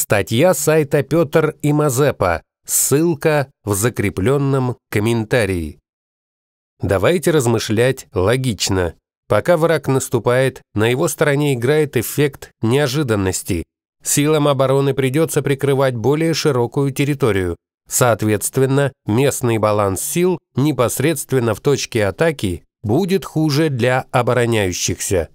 Статья сайта Петр и Мазепа. Ссылка в закрепленном комментарии. Давайте размышлять логично. Пока враг наступает, на его стороне играет эффект неожиданности. Силам обороны придется прикрывать более широкую территорию. Соответственно, местный баланс сил непосредственно в точке атаки будет хуже для обороняющихся.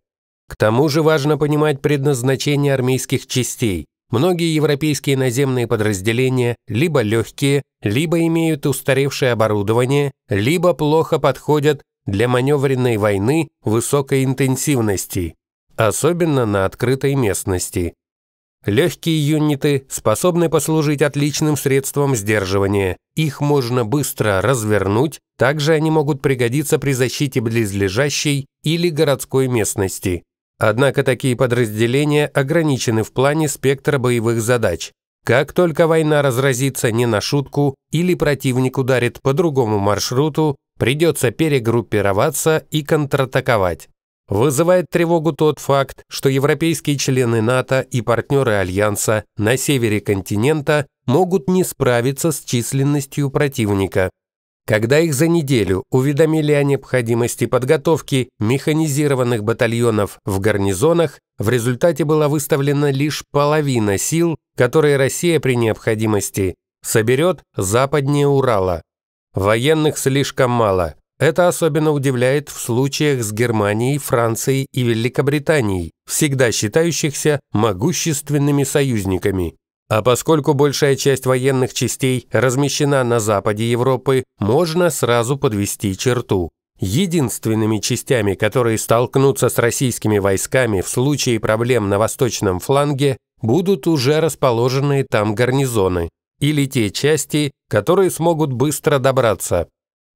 К тому же важно понимать предназначение армейских частей. Многие европейские наземные подразделения либо легкие, либо имеют устаревшее оборудование, либо плохо подходят для маневренной войны высокой интенсивности, особенно на открытой местности. Легкие юниты способны послужить отличным средством сдерживания. Их можно быстро развернуть, также они могут пригодиться при защите близлежащей или городской местности. Однако такие подразделения ограничены в плане спектра боевых задач. Как только война разразится не на шутку или противник ударит по другому маршруту, придется перегруппироваться и контратаковать. Вызывает тревогу тот факт, что европейские члены НАТО и партнеры Альянса на севере континента могут не справиться с численностью противника. Когда их за неделю уведомили о необходимости подготовки механизированных батальонов в гарнизонах, в результате была выставлена лишь половина сил, которые Россия при необходимости соберет западнее Урала. Военных слишком мало. Это особенно удивляет в случаях с Германией, Францией и Великобританией, всегда считающихся могущественными союзниками. А поскольку большая часть военных частей размещена на западе Европы, можно сразу подвести черту. Единственными частями, которые столкнутся с российскими войсками в случае проблем на восточном фланге, будут уже расположенные там гарнизоны или те части, которые смогут быстро добраться.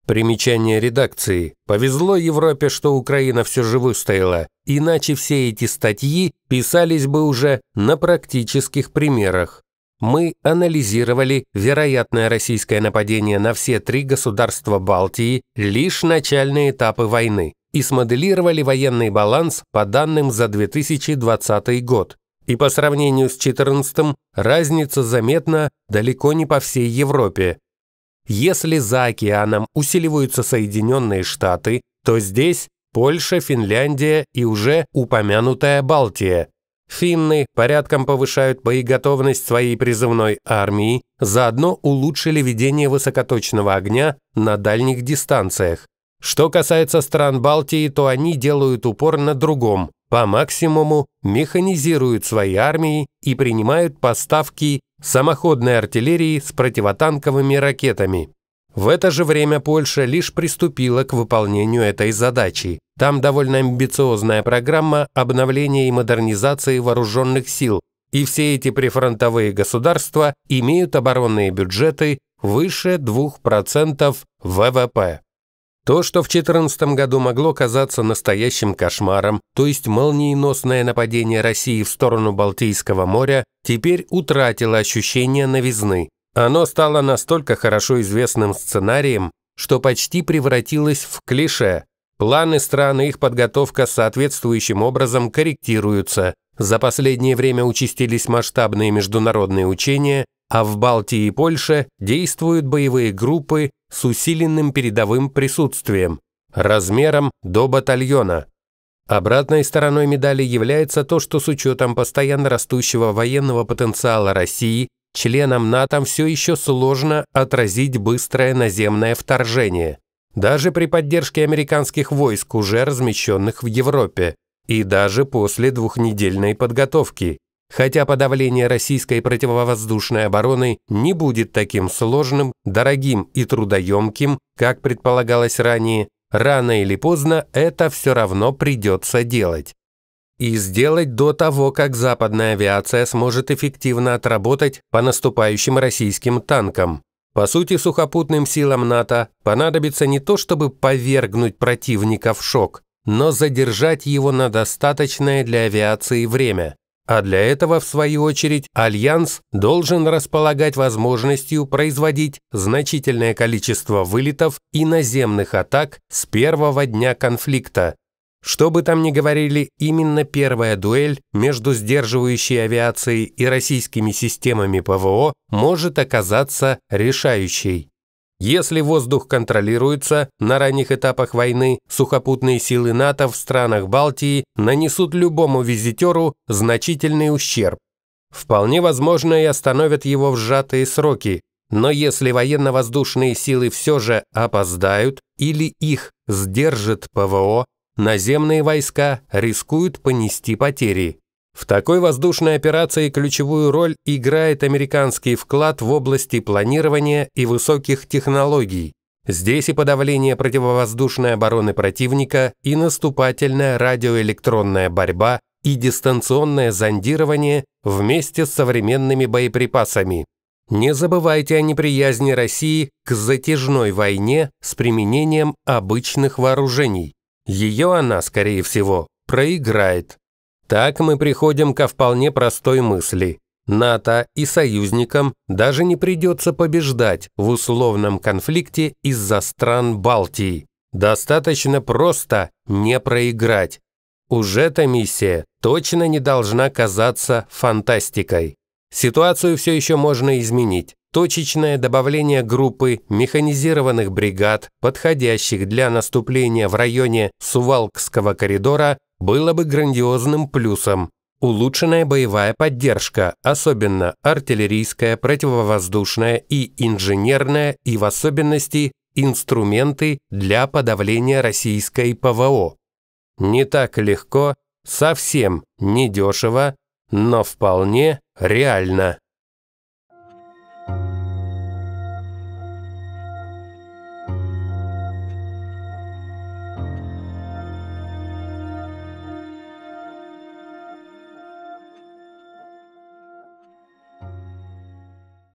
Примечание редакции. Повезло Европе, что Украина все же выстояла, иначе все эти статьи писались бы уже на практических примерах мы анализировали вероятное российское нападение на все три государства Балтии лишь начальные этапы войны и смоделировали военный баланс по данным за 2020 год. И по сравнению с 2014 разница заметна далеко не по всей Европе. Если за океаном усиливаются Соединенные Штаты, то здесь Польша, Финляндия и уже упомянутая Балтия. Финны порядком повышают боеготовность своей призывной армии, заодно улучшили ведение высокоточного огня на дальних дистанциях. Что касается стран Балтии, то они делают упор на другом, по максимуму механизируют свои армии и принимают поставки самоходной артиллерии с противотанковыми ракетами. В это же время Польша лишь приступила к выполнению этой задачи. Там довольно амбициозная программа обновления и модернизации вооруженных сил, и все эти прифронтовые государства имеют оборонные бюджеты выше 2% ВВП. То, что в 2014 году могло казаться настоящим кошмаром, то есть молниеносное нападение России в сторону Балтийского моря, теперь утратило ощущение новизны. Оно стало настолько хорошо известным сценарием, что почти превратилось в клише, Планы стран и их подготовка соответствующим образом корректируются. За последнее время участились масштабные международные учения, а в Балтии и Польше действуют боевые группы с усиленным передовым присутствием, размером до батальона. Обратной стороной медали является то, что с учетом постоянно растущего военного потенциала России, членам НАТО все еще сложно отразить быстрое наземное вторжение даже при поддержке американских войск, уже размещенных в Европе, и даже после двухнедельной подготовки, хотя подавление российской противовоздушной обороны не будет таким сложным, дорогим и трудоемким, как предполагалось ранее, рано или поздно это все равно придется делать. И сделать до того, как западная авиация сможет эффективно отработать по наступающим российским танкам. По сути, сухопутным силам НАТО понадобится не то, чтобы повергнуть противника в шок, но задержать его на достаточное для авиации время. А для этого, в свою очередь, Альянс должен располагать возможностью производить значительное количество вылетов и наземных атак с первого дня конфликта, что бы там ни говорили, именно первая дуэль между сдерживающей авиацией и российскими системами ПВО может оказаться решающей. Если воздух контролируется, на ранних этапах войны сухопутные силы НАТО в странах Балтии нанесут любому визитеру значительный ущерб. Вполне возможно и остановят его в сжатые сроки, но если военно-воздушные силы все же опоздают или их сдержит ПВО, наземные войска рискуют понести потери. В такой воздушной операции ключевую роль играет американский вклад в области планирования и высоких технологий. Здесь и подавление противовоздушной обороны противника, и наступательная радиоэлектронная борьба, и дистанционное зондирование вместе с современными боеприпасами. Не забывайте о неприязни России к затяжной войне с применением обычных вооружений. Ее она, скорее всего, проиграет. Так мы приходим ко вполне простой мысли. НАТО и союзникам даже не придется побеждать в условном конфликте из-за стран Балтии. Достаточно просто не проиграть. Уже эта миссия точно не должна казаться фантастикой. Ситуацию все еще можно изменить точечное добавление группы механизированных бригад, подходящих для наступления в районе Сувалкского коридора, было бы грандиозным плюсом. Улучшенная боевая поддержка, особенно артиллерийская, противовоздушная и инженерная, и в особенности инструменты для подавления российской ПВО. Не так легко, совсем не недешево, но вполне реально.